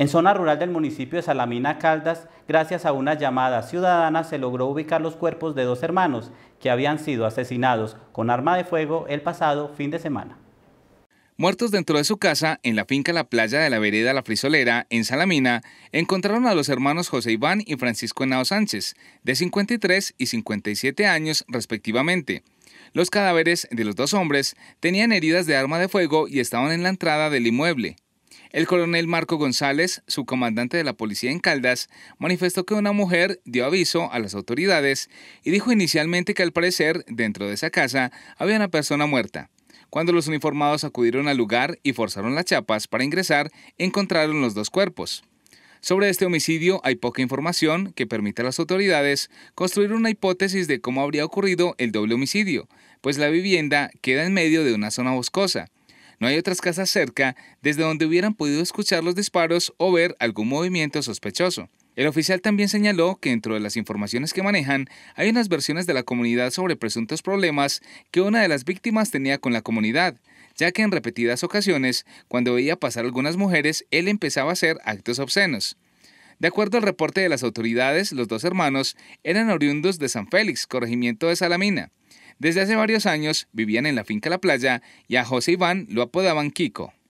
En zona rural del municipio de Salamina Caldas, gracias a una llamada ciudadana se logró ubicar los cuerpos de dos hermanos que habían sido asesinados con arma de fuego el pasado fin de semana. Muertos dentro de su casa, en la finca La Playa de la Vereda La Frisolera, en Salamina, encontraron a los hermanos José Iván y Francisco Henao Sánchez, de 53 y 57 años respectivamente. Los cadáveres de los dos hombres tenían heridas de arma de fuego y estaban en la entrada del inmueble. El coronel Marco González, su comandante de la policía en Caldas, manifestó que una mujer dio aviso a las autoridades y dijo inicialmente que al parecer dentro de esa casa había una persona muerta. Cuando los uniformados acudieron al lugar y forzaron las chapas para ingresar, encontraron los dos cuerpos. Sobre este homicidio hay poca información que permita a las autoridades construir una hipótesis de cómo habría ocurrido el doble homicidio, pues la vivienda queda en medio de una zona boscosa no hay otras casas cerca desde donde hubieran podido escuchar los disparos o ver algún movimiento sospechoso. El oficial también señaló que dentro de las informaciones que manejan hay unas versiones de la comunidad sobre presuntos problemas que una de las víctimas tenía con la comunidad, ya que en repetidas ocasiones, cuando veía pasar algunas mujeres, él empezaba a hacer actos obscenos. De acuerdo al reporte de las autoridades, los dos hermanos eran oriundos de San Félix, corregimiento de Salamina. Desde hace varios años vivían en la finca La Playa y a José Iván lo apodaban Kiko.